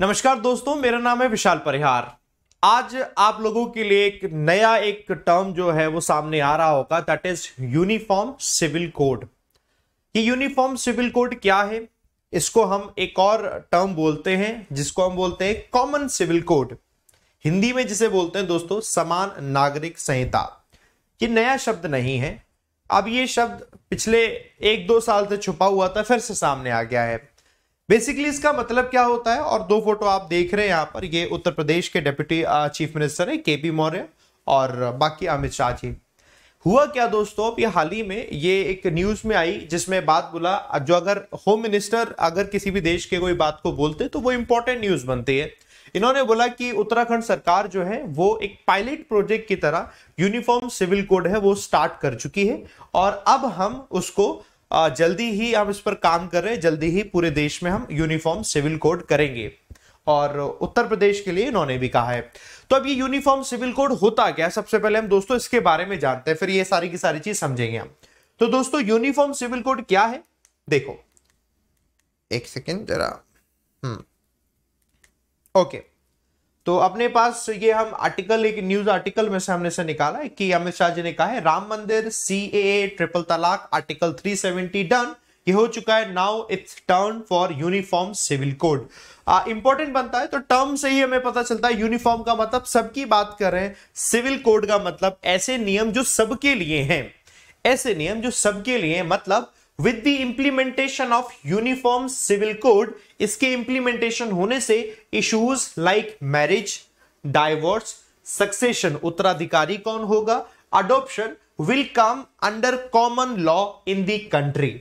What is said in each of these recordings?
नमस्कार दोस्तों मेरा नाम है विशाल परिहार आज आप लोगों के लिए एक नया एक टर्म जो है वो सामने आ रहा होगा that is uniform civil code ये यूनिफॉर्म सिविल कोड क्या है इसको हम एक और टर्म बोलते हैं जिसको हम बोलते हैं कॉमन सिविल कोड हिंदी में जिसे बोलते हैं दोस्तों समान नागरिक संहिता ये नया शब्द नहीं है अब ये शब्द पिछले एक दो साल से छुपा हुआ था फिर से सामने आ गया है बेसिकली इसका मतलब क्या होता है और दो फोटो आप देख रहे हैं यहाँ पर ये उत्तर प्रदेश के डिप्टी चीफ मिनिस्टर है के पी मौर्य और बाकी अमित शाह जी हुआ क्या दोस्तों अब ये हाल ही में ये एक न्यूज में आई जिसमें बात बोला जो अगर होम मिनिस्टर अगर किसी भी देश के कोई बात को बोलते तो वो इंपॉर्टेंट न्यूज बनती है इन्होंने बोला कि उत्तराखंड सरकार जो है वो एक पायलट प्रोजेक्ट की तरह यूनिफॉर्म सिविल कोड है वो स्टार्ट कर चुकी है और अब हम उसको जल्दी ही हम इस पर काम कर रहे हैं जल्दी ही पूरे देश में हम यूनिफॉर्म सिविल कोड करेंगे और उत्तर प्रदेश के लिए इन्होंने भी कहा है तो अब ये यूनिफॉर्म सिविल कोड होता क्या सबसे पहले हम दोस्तों इसके बारे में जानते हैं फिर ये सारी की सारी चीज समझेंगे हम तो दोस्तों यूनिफॉर्म सिविल कोड क्या है देखो एक सेकेंड जरा हम्म ओके okay. तो अपने पास ये हम आर्टिकल एक न्यूज आर्टिकल में से हमने से निकाला है कि अमित शाह जी ने कहा है Ram Mandir C A triple talaq article 370 done ये हो चुका है now it's turn for uniform civil code important बनता है तो टर्म से ही हमें पता चलता है यूनिफॉर्म का मतलब सबकी बात कर रहे हैं सिविल कोड का मतलब ऐसे नियम जो सबके लिए हैं ऐसे नियम जो सबके लिए मतलब with the implementation of uniform civil code इसके इंप्लीमेंटेशन होने से issues like marriage divorce succession उत्तराधिकारी कौन होगा adoption will come under common law in the country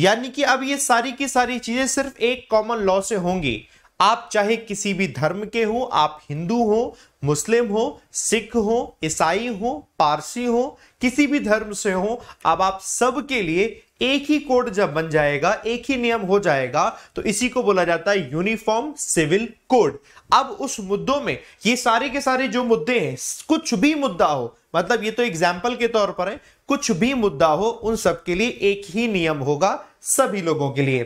यानी कि अब ये सारी की सारी चीजें सिर्फ एक कॉमन लॉ से होंगी आप चाहे किसी भी धर्म के हो आप हिंदू हो मुस्लिम हो सिख हो ईसाई हो पारसी हो किसी भी धर्म से हो अब आप सबके लिए एक ही कोड जब बन जाएगा एक ही नियम हो जाएगा तो इसी को बोला जाता है यूनिफॉर्म सिविल कोड अब उस मुद्दों में ये सारे के सारे जो मुद्दे हैं कुछ भी मुद्दा हो मतलब ये तो एग्जाम्पल के तौर पर है कुछ भी मुद्दा हो उन सब के लिए एक ही नियम होगा सभी लोगों के लिए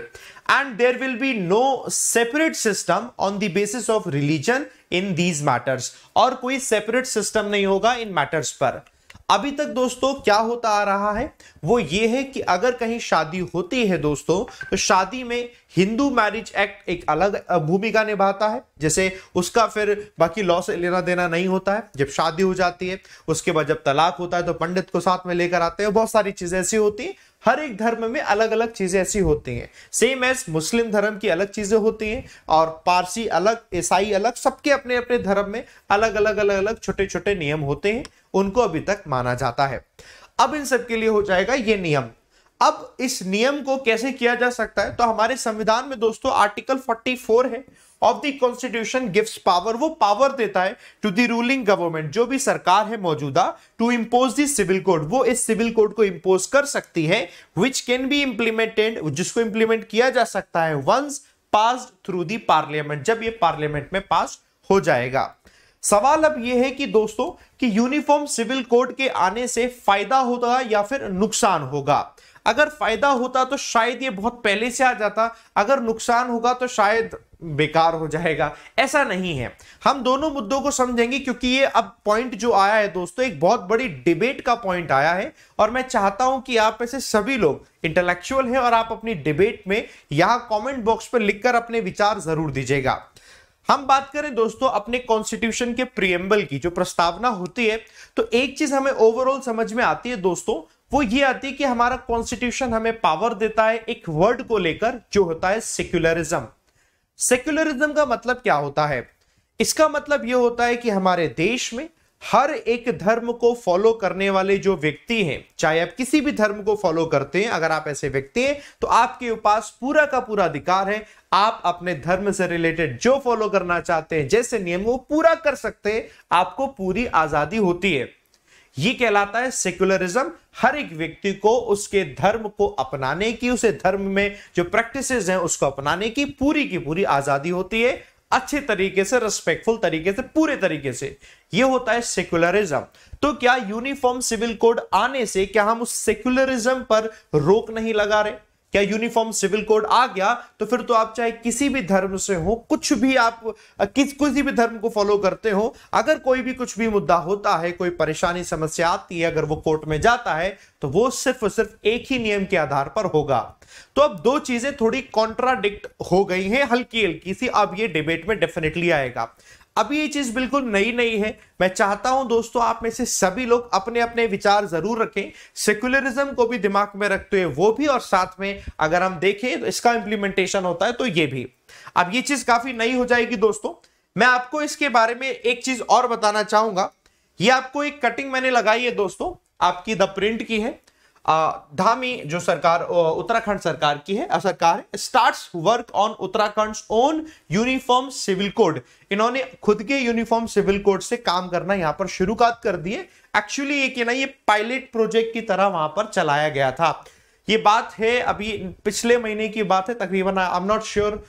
and there will be no separate system on the basis of religion in these matters और कोई सेपरेट सिस्टम नहीं होगा इन मैटर्स पर अभी तक दोस्तों क्या होता आ रहा है वो ये है कि अगर कहीं शादी होती है दोस्तों तो शादी में हिंदू मैरिज एक्ट एक अलग भूमिका निभाता है जैसे उसका फिर बाकी लॉ से लेना देना नहीं होता है जब शादी हो जाती है उसके बाद जब तलाक होता है तो पंडित को साथ में लेकर आते हैं बहुत सारी चीजें ऐसी होती हैं हर एक धर्म में अलग अलग चीजें ऐसी होती हैं सेम एज मुस्लिम धर्म की अलग चीजें होती हैं और पारसी अलग ईसाई अलग सबके अपने अपने धर्म में अलग अलग अलग अलग छोटे छोटे नियम होते हैं उनको अभी तक माना जाता है अब इन सबके लिए हो जाएगा ये नियम अब इस नियम को कैसे किया जा सकता है तो हमारे संविधान में दोस्तों आर्टिकल 44 है of the constitution gives power वो पावर देता है टू द रूलिंग गवर्नमेंट जो भी सरकार है मौजूदा to impose the civil code वो इस सिविल कोड को इंपोज कर सकती है विच कैन बी इंप्लीमेंटेड जिसको इंप्लीमेंट किया जा सकता है once pass through the parliament जब ये पार्लियामेंट में पास हो जाएगा सवाल अब यह है कि दोस्तों कि यूनिफॉर्म सिविल कोड के आने से फायदा होगा या फिर नुकसान होगा अगर फायदा होता तो शायद ये बहुत पहले से आ जाता अगर नुकसान होगा तो शायद बेकार हो जाएगा ऐसा नहीं है हम दोनों मुद्दों को समझेंगे क्योंकि ये अब पॉइंट जो आया है दोस्तों एक बहुत बड़ी डिबेट का पॉइंट आया है और मैं चाहता हूं कि आप ऐसे सभी लोग इंटेलेक्चुअल हैं और आप अपनी डिबेट में यहां कमेंट बॉक्स पर लिखकर अपने विचार जरूर दीजिएगा हम बात करें दोस्तों अपने कॉन्स्टिट्यूशन के प्रियम्बल की जो प्रस्तावना होती है तो एक चीज हमें ओवरऑल समझ में आती है दोस्तों वो ये आती है कि हमारा कॉन्स्टिट्यूशन हमें पावर देता है एक वर्ड को लेकर जो होता है सेक्युलरिज्म सेक्युलरिज्म का मतलब क्या होता है इसका मतलब ये होता है कि हमारे देश में हर एक धर्म को फॉलो करने वाले जो व्यक्ति हैं चाहे आप किसी भी धर्म को फॉलो करते हैं अगर आप ऐसे व्यक्ति हैं तो आपके पास पूरा का पूरा अधिकार है आप अपने धर्म से रिलेटेड जो फॉलो करना चाहते हैं जैसे नियम वो पूरा कर सकते हैं आपको पूरी आजादी होती है ये कहलाता है सेक्युलरिज्म हर एक व्यक्ति को उसके धर्म को अपनाने की उसे धर्म में जो प्रैक्टिसेस हैं उसको अपनाने की पूरी की पूरी आजादी होती है अच्छे तरीके से रिस्पेक्टफुल तरीके से पूरे तरीके से यह होता है सेक्युलरिज्म तो क्या यूनिफॉर्म सिविल कोड आने से क्या हम उस सेक्युलरिज्म पर रोक नहीं लगा रहे क्या यूनिफॉर्म सिविल कोड आ गया तो फिर तो आप चाहे किसी भी धर्म से हो कुछ भी आप किस किसी भी धर्म को फॉलो करते हो अगर कोई भी कुछ भी मुद्दा होता है कोई परेशानी समस्या आती है अगर वो कोर्ट में जाता है तो वो सिर्फ और सिर्फ एक ही नियम के आधार पर होगा तो अब दो चीजें थोड़ी कॉन्ट्राडिक्ट हो गई हैं हल्की हल्की सी अब ये डिबेट में डेफिनेटली आएगा अभी ये चीज बिल्कुल नई नई है मैं चाहता हूं दोस्तों आप में से सभी लोग अपने अपने विचार जरूर रखें सेक्युलरिज्म को भी दिमाग में रखते हुए वो भी और साथ में अगर हम देखें तो इसका इंप्लीमेंटेशन होता है तो ये भी अब ये चीज काफी नई हो जाएगी दोस्तों मैं आपको इसके बारे में एक चीज और बताना चाहूंगा ये आपको एक कटिंग मैंने लगाई है दोस्तों आपकी द प्रिंट की है धामी जो सरकार उत्तराखंड सरकार की है सरकार start work on Uttarakhand own uniform civil code इन्होंने खुद के यूनिफॉर्म सिविल कोड से काम करना यहां पर शुरुआत कर दी है एक्चुअली ये ना ये पायलट प्रोजेक्ट की तरह वहां पर चलाया गया था ये बात है अभी पिछले महीने की बात है तकरीबन आई एम नॉट श्योर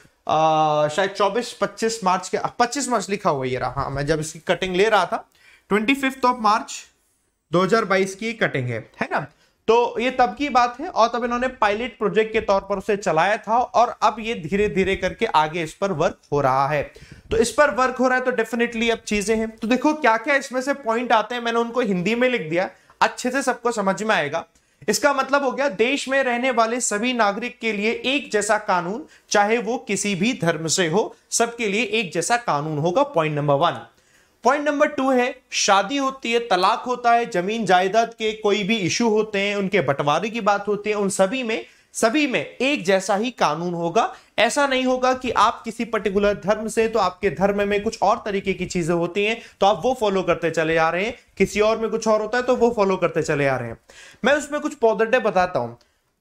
शायद 24 25 मार्च के 25 मार्च लिखा हुआ ये रहा मैं जब इसकी कटिंग ले रहा था ट्वेंटी ऑफ मार्च 2022 की कटिंग है है ना तो ये तब की बात है और तब इन्होंने पायलट प्रोजेक्ट के तौर पर उसे चलाया था और अब ये धीरे धीरे करके आगे इस पर वर्क हो रहा है तो इस पर वर्क हो रहा है तो डेफिनेटली अब चीजें हैं तो देखो क्या क्या इसमें से पॉइंट आते हैं मैंने उनको हिंदी में लिख दिया अच्छे से सबको समझ में आएगा इसका मतलब हो गया देश में रहने वाले सभी नागरिक के लिए एक जैसा कानून चाहे वो किसी भी धर्म से हो सबके लिए एक जैसा कानून होगा point number one point number two है शादी होती है तलाक होता है जमीन जायदाद के कोई भी इशू होते हैं उनके बंटवारे की बात होती है उन सभी में सभी में एक जैसा ही कानून होगा ऐसा नहीं होगा कि आप किसी पर्टिकुलर धर्म से तो आपके धर्म में कुछ और तरीके की चीजें होती हैं तो आप वो फॉलो करते चले आ रहे हैं किसी और में कुछ और होता है तो वो फॉलो करते चले आ रहे हैं मैं उसमें कुछ पौधे बताता हूं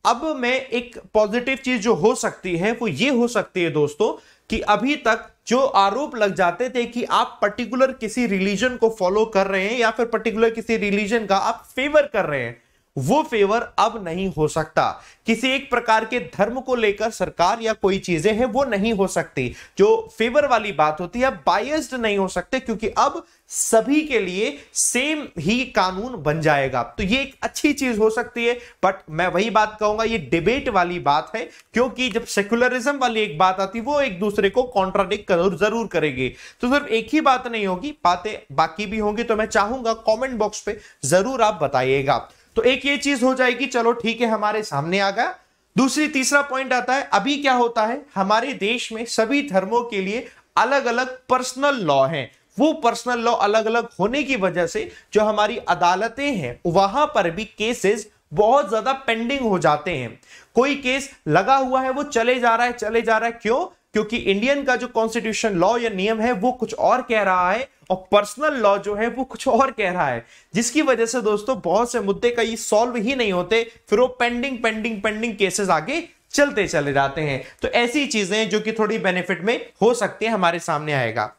अब मैं एक पॉजिटिव चीज जो हो सकती है वो ये हो सकती है दोस्तों कि अभी तक जो आरोप लग जाते थे कि आप पर्टिकुलर किसी रिलीजन को फॉलो कर रहे हैं या फिर पर्टिकुलर किसी रिलीजन का आप फेवर कर रहे हैं वो फेवर अब नहीं हो सकता किसी एक प्रकार के धर्म को लेकर सरकार या कोई चीजें हैं वो नहीं हो सकती जो फेवर वाली बात होती है बायस्ड नहीं हो सकते क्योंकि अब सभी के लिए सेम ही कानून बन जाएगा तो ये एक अच्छी चीज हो सकती है बट मैं वही बात कहूंगा ये डिबेट वाली बात है क्योंकि जब सेक्युलरिज्म वाली एक बात आती वो एक दूसरे को कॉन्ट्राडिक्ट कर, जरूर करेगी तो सिर्फ एक ही बात नहीं होगी बातें बाकी भी होंगी तो मैं चाहूंगा कॉमेंट बॉक्स पे जरूर आप बताइएगा तो एक ये चीज हो जाएगी चलो ठीक है हमारे सामने आ गया दूसरी तीसरा पॉइंट आता है अभी क्या होता है हमारे देश में सभी धर्मों के लिए अलग अलग पर्सनल लॉ है वो पर्सनल लॉ अलग अलग होने की वजह से जो हमारी अदालतें हैं वहां पर भी केसेस बहुत ज्यादा पेंडिंग हो जाते हैं कोई केस लगा हुआ है वो चले जा रहा है चले जा रहा है क्यों क्योंकि इंडियन का जो कॉन्स्टिट्यूशन लॉ या नियम है वो कुछ और कह रहा है और पर्सनल लॉ जो है वो कुछ और कह रहा है जिसकी वजह से दोस्तों बहुत से मुद्दे कई सॉल्व ही नहीं होते फिर वो पेंडिंग पेंडिंग पेंडिंग केसेस आगे चलते चले जाते हैं तो ऐसी चीजें जो कि थोड़ी बेनिफिट में हो सकती है हमारे सामने आएगा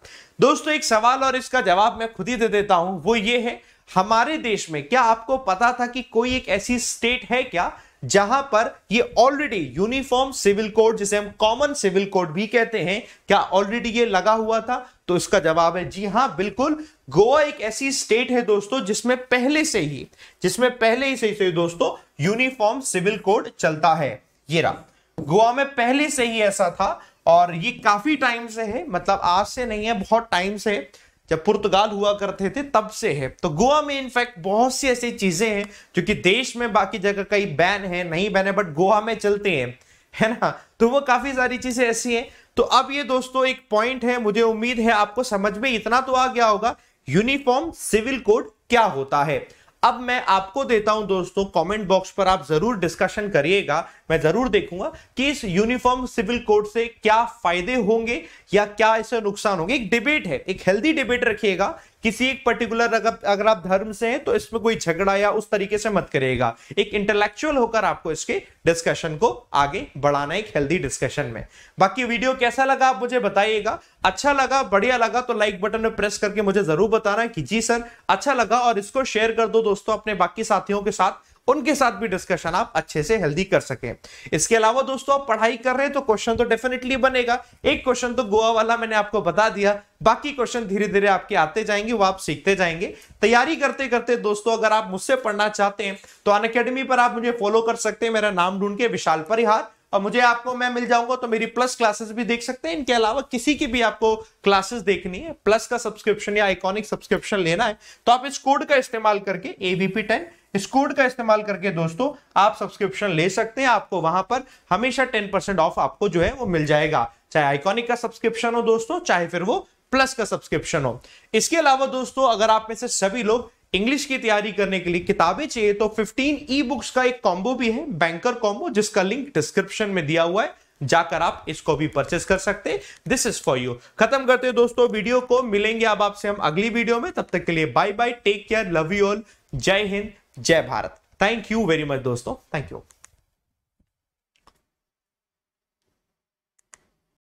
दोस्तों एक सवाल और इसका जवाब मैं खुद ही दे देता हूं वो ये है हमारे देश में क्या आपको पता था कि कोई एक ऐसी स्टेट है क्या जहां पर ये ऑलरेडी यूनिफॉर्म सिविल कोड जिसे हम कॉमन सिविल कोड भी कहते हैं क्या ऑलरेडी ये लगा हुआ था तो इसका जवाब है जी हां बिल्कुल गोवा एक ऐसी स्टेट है दोस्तों जिसमें पहले से ही जिसमें पहले ही से ही दोस्तों यूनिफॉर्म सिविल कोड चलता है ये रहा गोवा में पहले से ही ऐसा था और ये काफी टाइम से है मतलब आज से नहीं है बहुत टाइम से है जब पुर्तगाल हुआ करते थे तब से है तो गोवा में इनफैक्ट बहुत सी ऐसी चीजें हैं जो कि देश में बाकी जगह कई बैन है नहीं बैन है बट गोवा में चलते हैं है ना तो वो काफी सारी चीजें ऐसी हैं तो अब ये दोस्तों एक पॉइंट है मुझे उम्मीद है आपको समझ में इतना तो आ गया होगा यूनिफॉर्म सिविल कोड क्या होता है अब मैं आपको देता हूं दोस्तों कमेंट बॉक्स पर आप जरूर डिस्कशन करिएगा मैं जरूर देखूंगा कि इस यूनिफॉर्म सिविल कोड से क्या फायदे होंगे या क्या इससे नुकसान होंगे एक डिबेट है एक हेल्दी डिबेट रखिएगा किसी एक पर्टिकुलर अगर अगर आप धर्म से हैं तो इसमें कोई झगड़ा या उस तरीके से मत करेगा एक इंटेलेक्चुअल होकर आपको इसके डिस्कशन को आगे बढ़ाना एक हेल्दी डिस्कशन में बाकी वीडियो कैसा लगा आप मुझे बताइएगा अच्छा लगा बढ़िया लगा तो लाइक बटन में प्रेस करके मुझे जरूर बताना है कि जी सर अच्छा लगा और इसको शेयर कर दो दोस्तों अपने बाकी साथियों के साथ उनके साथ भी डिस्कशन आप अच्छे से हेल्दी कर सकें इसके अलावा दोस्तों आप पढ़ाई कर रहे हैं तो क्वेश्चन तो डेफिनेटली बनेगा एक क्वेश्चन तो गोवा वाला मैंने आपको बता दिया बाकी क्वेश्चन धीरे धीरे आपके आते जाएंगे वो आप सीखते जाएंगे तैयारी करते करते दोस्तों अगर आप मुझसे पढ़ना चाहते हैं तो अन पर आप मुझे फॉलो कर सकते हैं मेरा नाम ढूंढ के विशाल परिहार और मुझे आपको मैं मिल जाऊंगा तो मेरी प्लस क्लासेस भी देख सकते हैं इनके अलावा किसी की भी आपको क्लासेस देखनी है प्लस का सब्सक्रिप्शन या आइकॉनिक सब्सक्रिप्शन लेना है तो आप इस कोड का इस्तेमाल करके एबीपी टेन इस कोड का इस्तेमाल करके दोस्तों आप सब्सक्रिप्शन ले सकते हैं आपको वहां पर हमेशा टेन परसेंट ऑफ आपको जो है वो मिल जाएगा चाहे आइकॉनिक का सब्सक्रिप्शन हो दोस्तों चाहे फिर वो प्लस का सब्सक्रिप्शन हो इसके अलावा दोस्तों अगर आप में से सभी लोग इंग्लिश की तैयारी करने के लिए किताबें चाहिए तो फिफ्टीन ई बुक्स का एक कॉम्बो भी है बैंकर कॉम्बो जिसका लिंक डिस्क्रिप्शन में दिया हुआ है जाकर आप इसको भी परचेस कर सकते हैं दिस इज फॉर यू खत्म करते हैं दोस्तों वीडियो को मिलेंगे अब आपसे हम अगली वीडियो में तब तक के लिए bye bye take care love you all जय हिंद जय Bharat thank you very much दोस्तों थैंक यू